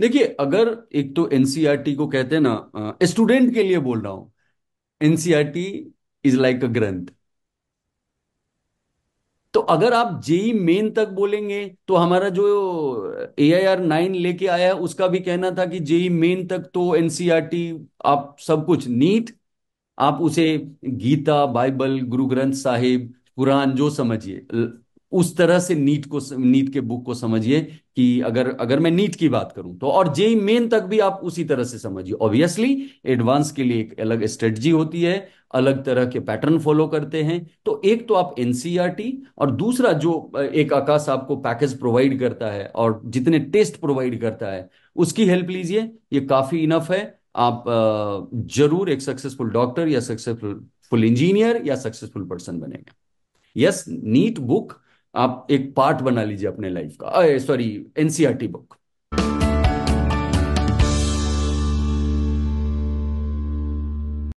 देखिए अगर एक तो एनसीईआरटी e को कहते हैं ना स्टूडेंट के लिए बोल रहा हूं NCERT e is like a ग्रंथ तो अगर आप जेई मेन तक बोलेंगे तो हमारा जो ए आई आर नाइन लेके आया है उसका भी कहना था कि जेई मेन तक तो एनसीईआरटी e आप सब कुछ नीट आप उसे गीता बाइबल गुरु ग्रंथ साहिब कुरान जो समझिए उस तरह से नीट को नीट के बुक को समझिए कि अगर अगर मैं नीट की बात करूं तो और जेई मेन तक भी आप उसी तरह से समझिए ऑब्वियसली एडवांस के लिए एक अलग स्ट्रेटजी होती है अलग तरह के पैटर्न फॉलो करते हैं तो एक तो आप एनसीईआरटी e और दूसरा जो एक आकाश आपको पैकेज प्रोवाइड करता है और जितने टेस्ट प्रोवाइड करता है उसकी हेल्प लीजिए ये काफी इनफ है आप जरूर एक सक्सेसफुल डॉक्टर या सक्सेसफुल इंजीनियर या सक्सेसफुल पर्सन बनेगा यस नीट बुक आप एक पार्ट बना लीजिए अपने लाइफ का सॉरी एनसीआरटी बुक